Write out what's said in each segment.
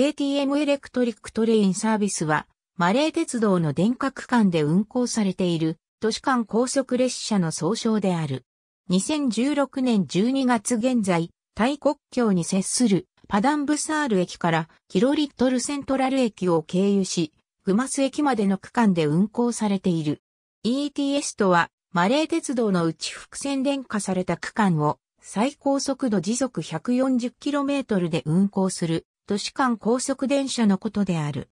KTM エレクトリックトレインサービスは、マレー鉄道の電化区間で運行されている、都市間高速列車の総称である。2016年12月現在、タイ国境に接するパダンブサール駅からキロリットルセントラル駅を経由し、グマス駅までの区間で運行されている。ETS とは、マレー鉄道の内伏線電化された区間を最高速度時速 140km で運行する都市間高速電車のことである。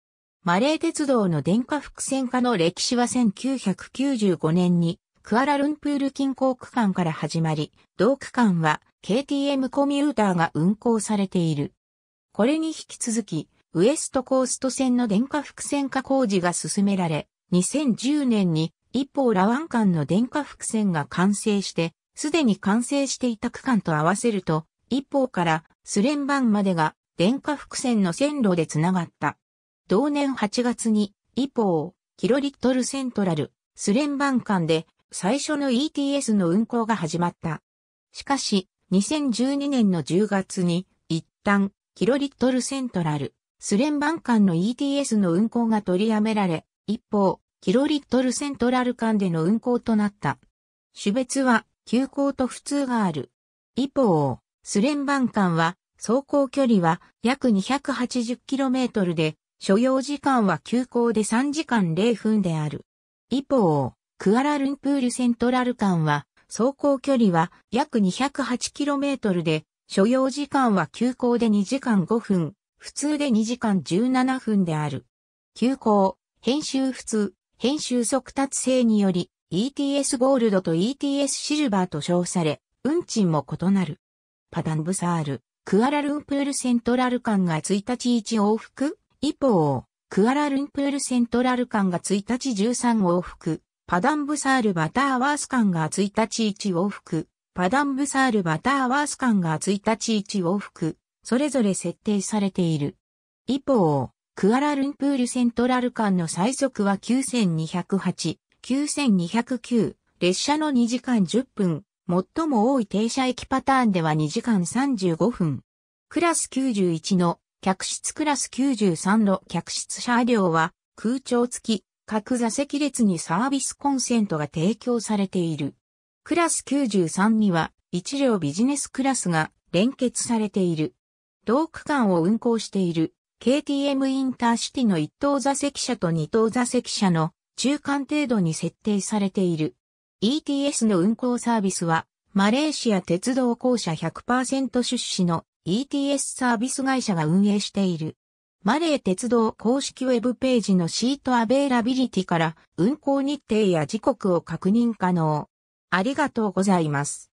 マレー鉄道の電化複線化の歴史は1995年にクアラルンプール近郊区間から始まり、同区間は KTM コミューターが運行されている。これに引き続き、ウエストコースト線の電化複線化工事が進められ、2010年に一方ラワン間の電化複線が完成して、すでに完成していた区間と合わせると、一方からスレンバンまでが電化伏線の線路でつながった。同年8月に、イポー、キロリットルセントラル、スレンバン間で、最初の ETS の運行が始まった。しかし、2012年の10月に、一旦、キロリットルセントラル、スレンバン間の ETS の運行が取りやめられ、一方、キロリットルセントラル間での運行となった。種別は、急行と普通がある。一方、スレンバン間は、走行距離は約 280km で、所要時間は急行で3時間0分である。一方、クアラルンプールセントラル間は、走行距離は約 208km で、所要時間は急行で2時間5分、普通で2時間17分である。急行、編集普通、編集速達性により、ETS ゴールドと ETS シルバーと称され、運賃も異なる。パダンブサール、クアラルンプールセントラル間が1日1往復、一方、クアラルンプールセントラル間が1日13往復、パダンブサールバターワース間が1日1往復、パダンブサールバターワース間が1日1往復、それぞれ設定されている。一方、クアラルンプールセントラル間の最速は9208、9209、列車の2時間10分、最も多い停車駅パターンでは2時間35分。クラス91の客室クラス93の客室車両は空調付き各座席列にサービスコンセントが提供されている。クラス93には1両ビジネスクラスが連結されている。同区間を運行している KTM インターシティの1等座席車と2等座席車の中間程度に設定されている。ETS の運行サービスは、マレーシア鉄道公社100%出資の ETS サービス会社が運営している。マレー鉄道公式ウェブページのシートアベイラビリティから運行日程や時刻を確認可能。ありがとうございます。